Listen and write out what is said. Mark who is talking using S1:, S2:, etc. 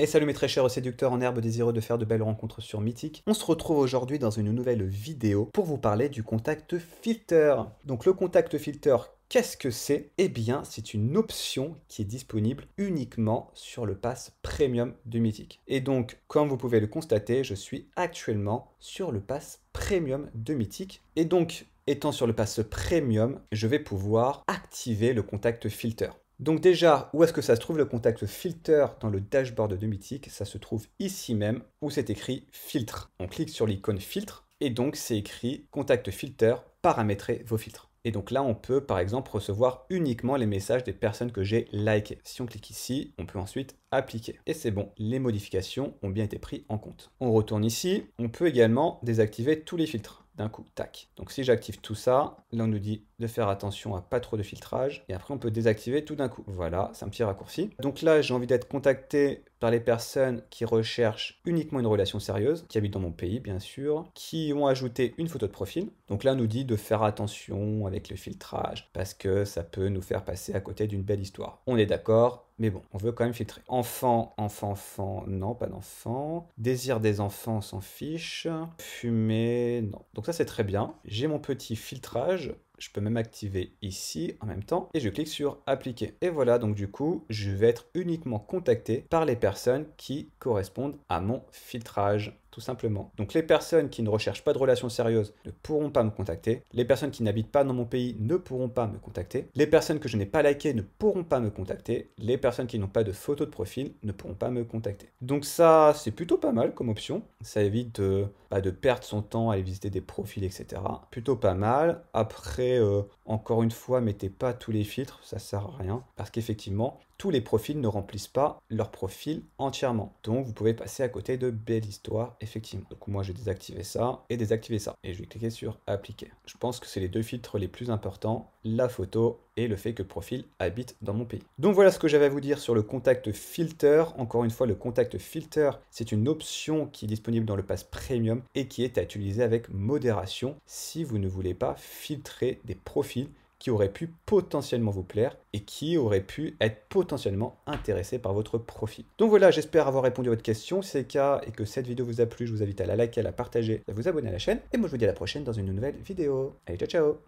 S1: Et salut mes très chers séducteurs en herbe désireux de faire de belles rencontres sur Mythique. On se retrouve aujourd'hui dans une nouvelle vidéo pour vous parler du contact filter. Donc le contact filter, qu'est-ce que c'est Eh bien, c'est une option qui est disponible uniquement sur le pass premium de Mythique. Et donc, comme vous pouvez le constater, je suis actuellement sur le pass premium de Mythique. Et donc, étant sur le pass premium, je vais pouvoir activer le contact filter. Donc déjà, où est-ce que ça se trouve le contact filter dans le dashboard de Mythic Ça se trouve ici même où c'est écrit filtre. On clique sur l'icône filtre et donc c'est écrit contact filter, paramétrer vos filtres. Et donc là, on peut par exemple recevoir uniquement les messages des personnes que j'ai likées. Si on clique ici, on peut ensuite appliquer. Et c'est bon, les modifications ont bien été prises en compte. On retourne ici, on peut également désactiver tous les filtres d'un coup, tac. Donc si j'active tout ça, là on nous dit de faire attention à pas trop de filtrage, et après on peut désactiver tout d'un coup. Voilà, c'est un petit raccourci. Donc là j'ai envie d'être contacté par les personnes qui recherchent uniquement une relation sérieuse, qui habitent dans mon pays bien sûr, qui ont ajouté une photo de profil. Donc là, on nous dit de faire attention avec le filtrage, parce que ça peut nous faire passer à côté d'une belle histoire. On est d'accord, mais bon, on veut quand même filtrer. Enfant, enfant, enfant, non, pas d'enfant. Désir des enfants, s'en fiche. Fumer, non. Donc ça, c'est très bien. J'ai mon petit filtrage je peux même activer ici en même temps et je clique sur appliquer. Et voilà, donc du coup, je vais être uniquement contacté par les personnes qui correspondent à mon filtrage tout simplement. Donc les personnes qui ne recherchent pas de relations sérieuses ne pourront pas me contacter. Les personnes qui n'habitent pas dans mon pays ne pourront pas me contacter. Les personnes que je n'ai pas likées ne pourront pas me contacter. Les personnes qui n'ont pas de photo de profil ne pourront pas me contacter. Donc ça, c'est plutôt pas mal comme option. Ça évite de, bah, de perdre son temps à aller visiter des profils, etc. Plutôt pas mal. Après, euh, encore une fois, mettez pas tous les filtres, ça sert à rien. Parce qu'effectivement, tous les profils ne remplissent pas leur profil entièrement. Donc vous pouvez passer à côté de belles histoires effectivement. Donc moi, je vais ça et désactiver ça. Et je vais cliquer sur appliquer. Je pense que c'est les deux filtres les plus importants, la photo et le fait que profil habite dans mon pays. Donc voilà ce que j'avais à vous dire sur le contact filter. Encore une fois, le contact filter, c'est une option qui est disponible dans le pass premium et qui est à utiliser avec modération si vous ne voulez pas filtrer des profils qui aurait pu potentiellement vous plaire et qui aurait pu être potentiellement intéressé par votre profil. Donc voilà, j'espère avoir répondu à votre question. Si c'est le cas et que cette vidéo vous a plu, je vous invite à la liker, à la partager, à vous abonner à la chaîne. Et moi, je vous dis à la prochaine dans une nouvelle vidéo. Allez, ciao, ciao